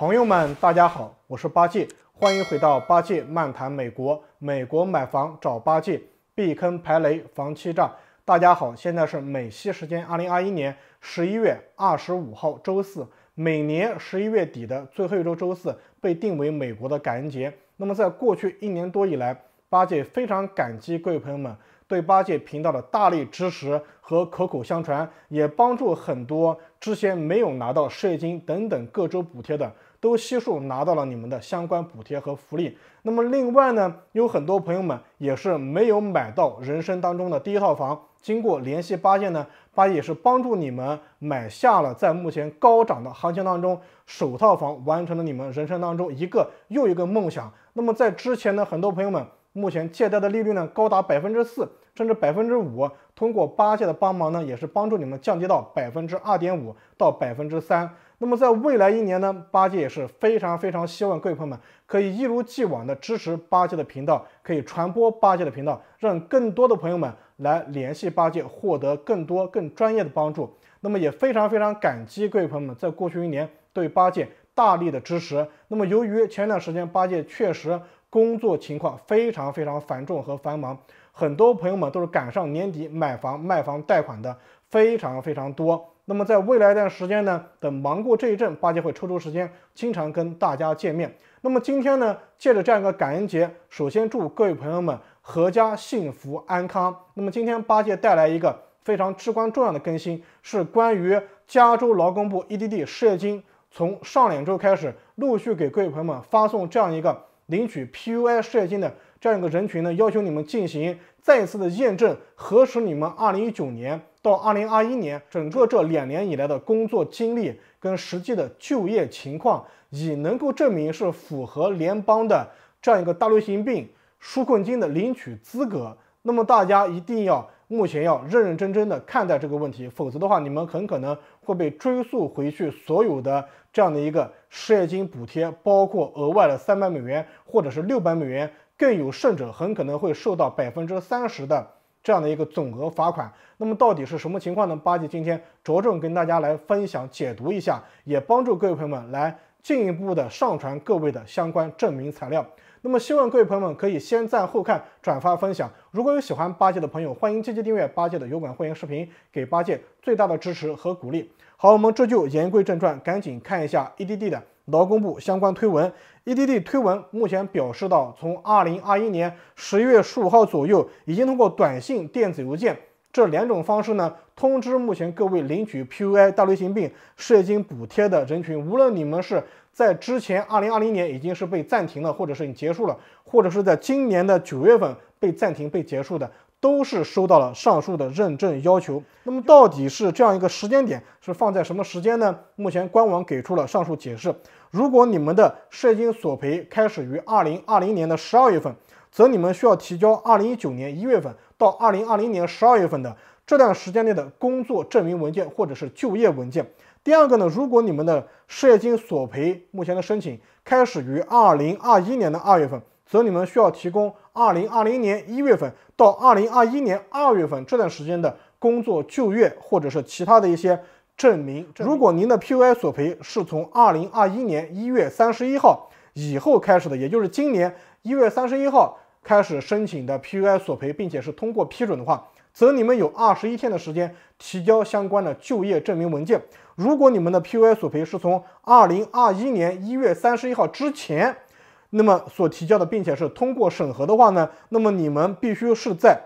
朋友们，大家好，我是八戒，欢迎回到八戒漫谈美国。美国买房找八戒，避坑排雷防欺诈。大家好，现在是美西时间二零二一年十一月二十五号周四。每年十一月底的最后一周周四被定为美国的感恩节。那么，在过去一年多以来，八戒非常感激各位朋友们对八戒频道的大力支持和口口相传，也帮助很多之前没有拿到失业金等等各州补贴的。都悉数拿到了你们的相关补贴和福利。那么另外呢，有很多朋友们也是没有买到人生当中的第一套房。经过联系八戒呢，八戒也是帮助你们买下了在目前高涨的行情当中首套房，完成了你们人生当中一个又一个梦想。那么在之前呢，很多朋友们目前借贷的利率呢高达百分之四甚至百分之五。通过八戒的帮忙呢，也是帮助你们降低到百分之二点五到百分之三。那么在未来一年呢，八戒也是非常非常希望各位朋友们可以一如既往的支持八戒的频道，可以传播八戒的频道，让更多的朋友们来联系八戒，获得更多更专业的帮助。那么也非常非常感激各位朋友们在过去一年对八戒大力的支持。那么由于前段时间八戒确实工作情况非常非常繁重和繁忙，很多朋友们都是赶上年底买房卖房贷款的非常非常多。那么在未来一段时间呢，等忙过这一阵，八戒会抽出时间，经常跟大家见面。那么今天呢，借着这样一个感恩节，首先祝各位朋友们阖家幸福安康。那么今天八戒带来一个非常至关重要的更新，是关于加州劳工部 E D D 失业金，从上两周开始，陆续给各位朋友们发送这样一个领取 P U I 失业金的这样一个人群呢，要求你们进行再次的验证，核实你们2019年。到二零二一年，整个这两年以来的工作经历跟实际的就业情况，已能够证明是符合联邦的这样一个大流行病纾困金的领取资格。那么大家一定要目前要认认真真的看待这个问题，否则的话，你们很可能会被追溯回去所有的这样的一个失业金补贴，包括额外的三百美元或者是六百美元，更有甚者，很可能会受到百分之三十的。这样的一个总额罚款，那么到底是什么情况呢？八戒今天着重跟大家来分享解读一下，也帮助各位朋友们来进一步的上传各位的相关证明材料。那么希望各位朋友们可以先赞后看，转发分享。如果有喜欢八戒的朋友，欢迎积极订阅八戒的油管会员视频，给八戒最大的支持和鼓励。好，我们这就言归正传，赶紧看一下 E D D 的。劳工部相关推文，EDD 推文目前表示到，从二零二一年十月十五号左右，已经通过短信、电子邮件这两种方式呢，通知目前各位领取 PUI 大流行病失业金补贴的人群，无论你们是在之前二零二零年已经是被暂停了，或者是你结束了，或者是在今年的九月份被暂停被结束的，都是收到了上述的认证要求。那么到底是这样一个时间点，是放在什么时间呢？目前官网给出了上述解释。如果你们的失业金索赔开始于二零二零年的十二月份，则你们需要提交二零一九年一月份到二零二零年十二月份的这段时间内的工作证明文件或者是就业文件。第二个呢，如果你们的失业金索赔目前的申请开始于二零二一年的二月份，则你们需要提供二零二零年一月份到二零二一年二月份这段时间的工作就业或者是其他的一些。证明，如果您的 PUI 索赔是从二零二一年一月三十一号以后开始的，也就是今年一月三十一号开始申请的 PUI 索赔，并且是通过批准的话，则你们有二十一天的时间提交相关的就业证明文件。如果你们的 PUI 索赔是从二零二一年一月三十一号之前，那么所提交的并且是通过审核的话呢，那么你们必须是在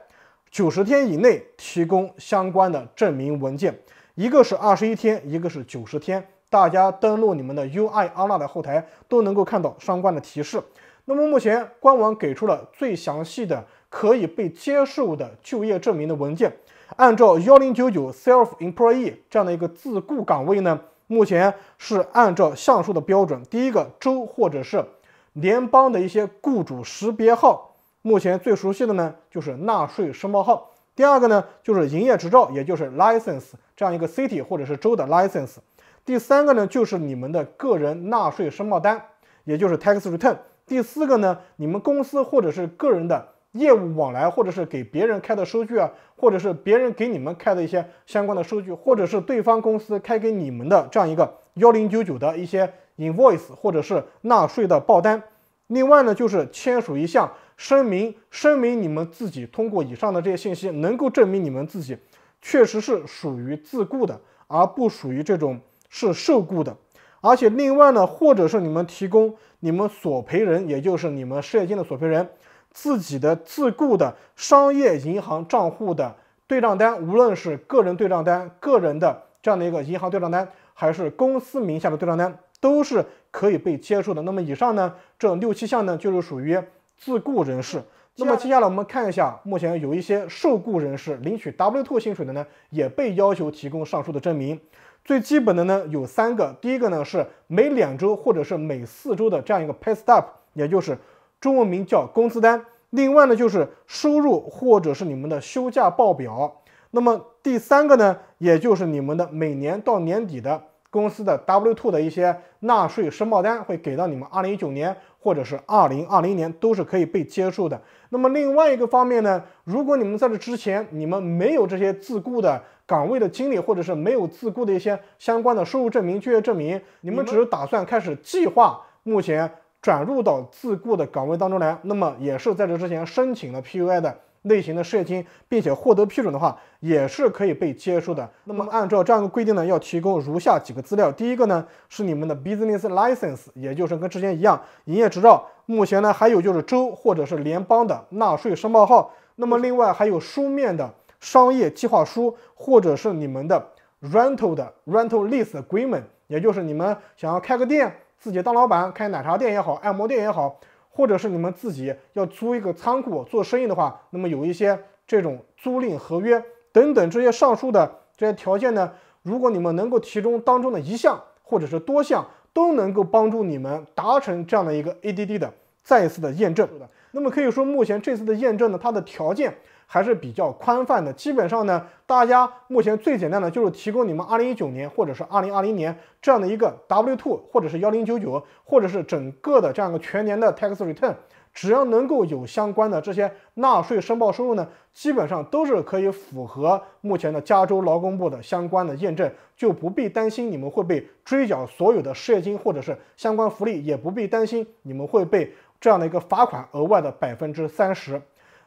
九十天以内提供相关的证明文件。一个是二十一天，一个是九十天。大家登录你们的 UI 阿拉的后台都能够看到相关的提示。那么目前官网给出了最详细的可以被接受的就业证明的文件。按照幺零九九 self employee 这样的一个自雇岗位呢，目前是按照上述的标准。第一个州或者是联邦的一些雇主识别号，目前最熟悉的呢就是纳税申报号。第二个呢，就是营业执照，也就是 license 这样一个 city 或者是州的 license。第三个呢，就是你们的个人纳税申报单，也就是 tax return。第四个呢，你们公司或者是个人的业务往来，或者是给别人开的收据啊，或者是别人给你们开的一些相关的收据，或者是对方公司开给你们的这样一个幺零九九的一些 invoice，或者是纳税的报单。另外呢，就是签署一项。声明声明，你们自己通过以上的这些信息，能够证明你们自己确实是属于自雇的，而不属于这种是受雇的。而且另外呢，或者是你们提供你们索赔人，也就是你们失业金的索赔人自己的自雇的商业银行账户的对账单，无论是个人对账单、个人的这样的一个银行对账单，还是公司名下的对账单，都是可以被接受的。那么以上呢，这六七项呢，就是属于。自雇人士，那么接下来我们看一下，目前有一些受雇人士领取 W two 薪水的呢，也被要求提供上述的证明。最基本的呢有三个，第一个呢是每两周或者是每四周的这样一个 pay stub，也就是中文名叫工资单。另外呢就是收入或者是你们的休假报表。那么第三个呢，也就是你们的每年到年底的。公司的 W two 的一些纳税申报单会给到你们，二零一九年或者是二零二零年都是可以被接受的。那么另外一个方面呢，如果你们在这之前你们没有这些自雇的岗位的经历，或者是没有自雇的一些相关的收入证明、就业证明，你们只是打算开始计划目前转入到自雇的岗位当中来，那么也是在这之前申请了 PUI 的。类型的事业金，并且获得批准的话，也是可以被接收的。那么按照这样的规定呢，要提供如下几个资料：第一个呢是你们的 business license，也就是跟之前一样，营业执照。目前呢还有就是州或者是联邦的纳税申报号。那么另外还有书面的商业计划书，或者是你们的 rental 的 rental lease agreement，也就是你们想要开个店，自己当老板开奶茶店也好，按摩店也好。或者是你们自己要租一个仓库做生意的话，那么有一些这种租赁合约等等这些上述的这些条件呢，如果你们能够提供当中的一项或者是多项，都能够帮助你们达成这样的一个 A D D 的再一次的验证。那么可以说，目前这次的验证呢，它的条件。还是比较宽泛的，基本上呢，大家目前最简单的就是提供你们二零一九年或者是二零二零年这样的一个 W two，或者是幺零九九，或者是整个的这样一个全年的 tax return，只要能够有相关的这些纳税申报收入呢，基本上都是可以符合目前的加州劳工部的相关的验证，就不必担心你们会被追缴所有的失业金或者是相关福利，也不必担心你们会被这样的一个罚款额外的百分之三十。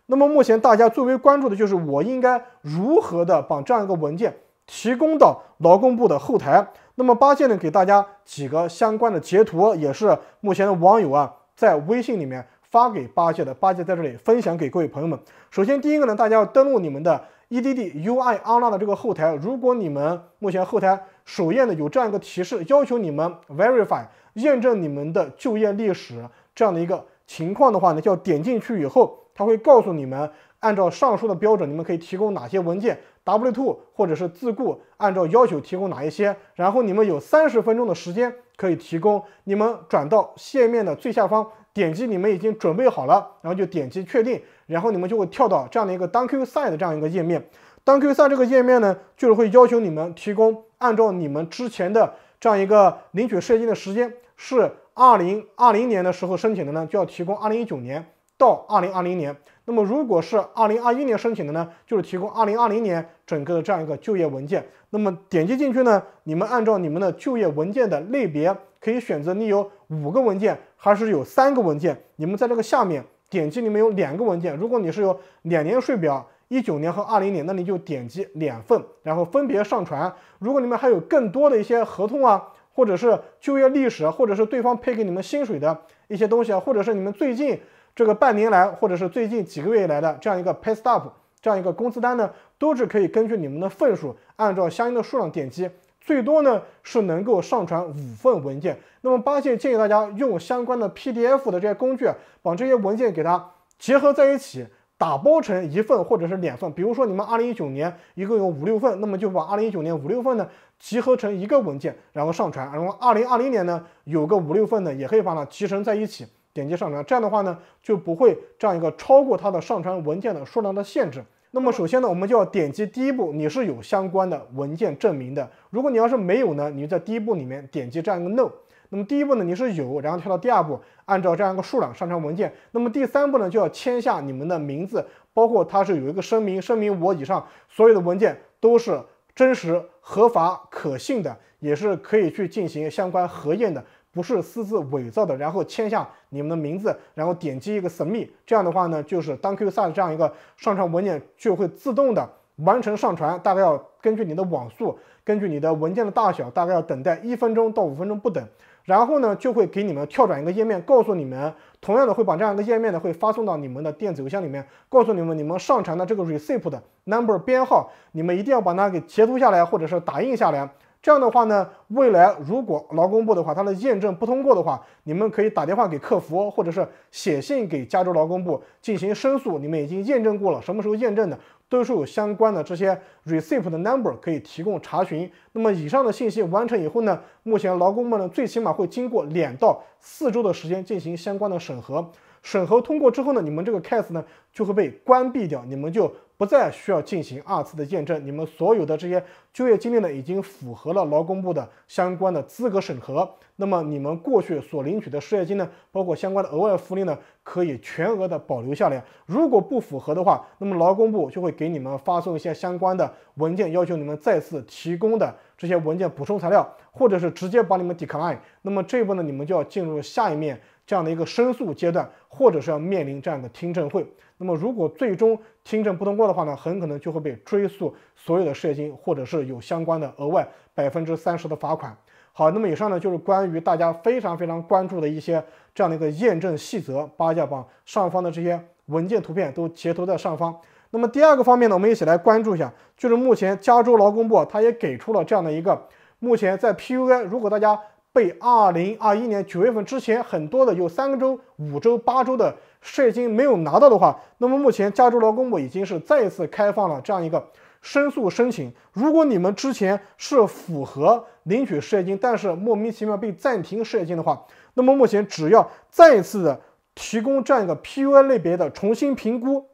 那么目前大家最为关注的就是我应该如何的把这样一个文件提供到劳工部的后台。那么八戒呢，给大家几个相关的截图，也是目前的网友啊在微信里面发给八戒的，八戒在这里分享给各位朋友们。首先第一个呢，大家要登录你们的 EDD UI Online 的这个后台。如果你们目前后台首页呢有这样一个提示，要求你们 Verify 验证你们的就业历史这样的一个情况的话呢，要点进去以后。他会告诉你们，按照上述的标准，你们可以提供哪些文件，W two 或者是自雇，按照要求提供哪一些。然后你们有三十分钟的时间可以提供。你们转到页面的最下方，点击你们已经准备好了，然后就点击确定，然后你们就会跳到这样的一个单 Q sign 的这样一个页面。单 Q sign 这个页面呢，就是会要求你们提供，按照你们之前的这样一个领取业金的时间是二零二零年的时候申请的呢，就要提供二零一九年。到二零二零年，那么如果是二零二一年申请的呢，就是提供二零二零年整个的这样一个就业文件。那么点击进去呢，你们按照你们的就业文件的类别，可以选择你有五个文件还是有三个文件。你们在这个下面点击，里面有两个文件。如果你是有两年税表，一九年和二零年，那你就点击两份，然后分别上传。如果你们还有更多的一些合同啊，或者是就业历史，或者是对方配给你们薪水的一些东西啊，或者是你们最近。这个半年来，或者是最近几个月以来的这样一个 p a s t o up，这样一个工资单呢，都是可以根据你们的份数，按照相应的数量点击，最多呢是能够上传五份文件。那么八戒建议大家用相关的 PDF 的这些工具，把这些文件给它结合在一起，打包成一份或者是两份。比如说你们2019年一共有五六份，那么就把2019年五六份呢，集合成一个文件，然后上传。然后2020年呢，有个五六份呢，也可以把它集成在一起。点击上传，这样的话呢就不会这样一个超过它的上传文件的数量的限制。那么首先呢，我们就要点击第一步，你是有相关的文件证明的。如果你要是没有呢，你就在第一步里面点击这样一个 No。那么第一步呢，你是有，然后跳到第二步，按照这样一个数量上传文件。那么第三步呢，就要签下你们的名字，包括它是有一个声明，声明我以上所有的文件都是真实、合法、可信的，也是可以去进行相关核验的。不是私自伪造的，然后签下你们的名字，然后点击一个神秘，这样的话呢，就是当 Q 的这样一个上传文件就会自动的完成上传，大概要根据你的网速，根据你的文件的大小，大概要等待一分钟到五分钟不等，然后呢就会给你们跳转一个页面，告诉你们，同样的会把这样一个页面呢会发送到你们的电子邮箱里面，告诉你们你们上传的这个 receipt number 编号，你们一定要把它给截图下来或者是打印下来。这样的话呢，未来如果劳工部的话，它的验证不通过的话，你们可以打电话给客服，或者是写信给加州劳工部进行申诉。你们已经验证过了，什么时候验证的，都是有相关的这些 receipt 的 number 可以提供查询。那么以上的信息完成以后呢，目前劳工部呢，最起码会经过两到四周的时间进行相关的审核。审核通过之后呢，你们这个 case 呢就会被关闭掉，你们就。不再需要进行二次的验证，你们所有的这些就业经历呢，已经符合了劳工部的相关的资格审核。那么你们过去所领取的失业金呢，包括相关的额外福利呢，可以全额的保留下来。如果不符合的话，那么劳工部就会给你们发送一些相关的文件，要求你们再次提供的这些文件补充材料，或者是直接把你们 decline。那么这一步呢，你们就要进入下一面这样的一个申诉阶段，或者是要面临这样的听证会。那么，如果最终听证不通过的话呢，很可能就会被追诉所有的失业金，或者是有相关的额外百分之三十的罚款。好，那么以上呢就是关于大家非常非常关注的一些这样的一个验证细则。八家榜上方的这些文件图片都截图在上方。那么第二个方面呢，我们一起来关注一下，就是目前加州劳工部它也给出了这样的一个，目前在 Pua，如果大家被二零二一年九月份之前很多的有三个周、五周、八周的。失业金没有拿到的话，那么目前加州劳工部已经是再次开放了这样一个申诉申请。如果你们之前是符合领取失业金，但是莫名其妙被暂停失业金的话，那么目前只要再一次的提供这样一个 PUI 类别的重新评估，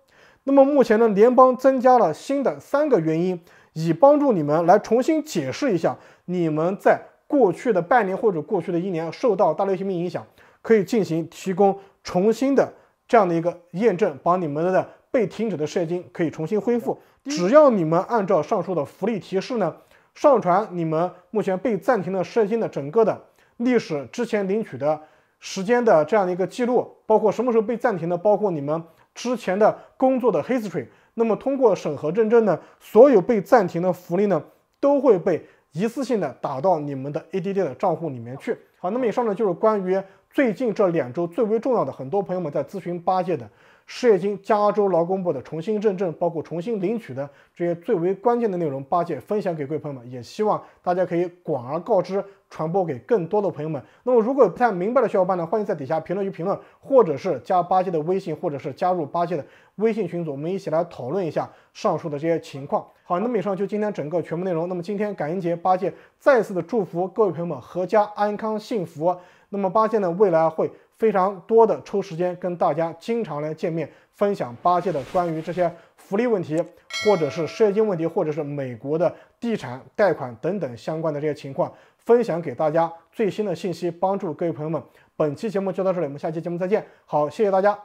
那么目前呢，联邦增加了新的三个原因，以帮助你们来重新解释一下你们在过去的半年或者过去的一年受到大流行病影响，可以进行提供重新的。这样的一个验证，把你们的被停止的税金可以重新恢复。只要你们按照上述的福利提示呢，上传你们目前被暂停的税金的整个的历史之前领取的时间的这样的一个记录，包括什么时候被暂停的，包括你们之前的工作的 history。那么通过审核认证呢，所有被暂停的福利呢，都会被一次性的打到你们的 ADD 的账户里面去。好，那么以上呢就是关于。最近这两周最为重要的，很多朋友们在咨询八戒的失业金、加州劳工部的重新认证，包括重新领取的这些最为关键的内容，八戒分享给各位朋友们，也希望大家可以广而告之，传播给更多的朋友们。那么如果不太明白的小伙伴呢，欢迎在底下评论区评论，或者是加八戒的微信，或者是加入八戒的微信群组，我们一起来讨论一下上述的这些情况。好，那么以上就今天整个全部内容。那么今天感恩节，八戒再次的祝福各位朋友们阖家安康、幸福。那么八戒呢，未来会非常多的抽时间跟大家经常来见面，分享八戒的关于这些福利问题，或者是税金问题，或者是美国的地产贷款等等相关的这些情况，分享给大家最新的信息，帮助各位朋友们。本期节目就到这里，我们下期节目再见。好，谢谢大家。